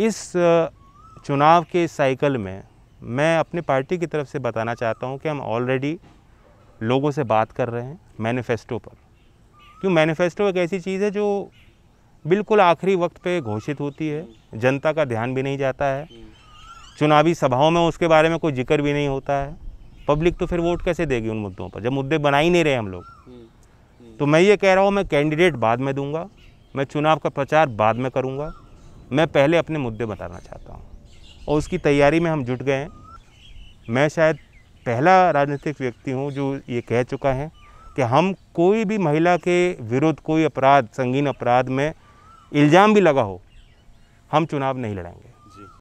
इस चुनाव के साइकिल में मैं अपने पार्टी की तरफ से बताना चाहता हूँ कि हम ऑलरेडी लोगों से बात कर रहे हैं मैनिफेस्टो पर क्यों मैनिफेस्टो एक ऐसी चीज़ है जो बिल्कुल आखिरी वक्त पे घोषित होती है जनता का ध्यान भी नहीं जाता है चुनावी सभाओं में उसके बारे में कोई जिक्र भी नहीं होता है पब्लिक तो फिर वोट कैसे देगी उन मुद्दों पर जब मुद्दे बना ही नहीं रहे हम लोग तो मैं ये कह रहा हूँ मैं कैंडिडेट बाद में दूंगा मैं चुनाव का प्रचार बाद में करूँगा मैं पहले अपने मुद्दे बताना चाहता हूँ और उसकी तैयारी में हम जुट गए हैं मैं शायद पहला राजनीतिक व्यक्ति हूँ जो ये कह चुका है कि हम कोई भी महिला के विरुद्ध कोई अपराध संगीन अपराध में इल्ज़ाम भी लगा हो हम चुनाव नहीं लड़ेंगे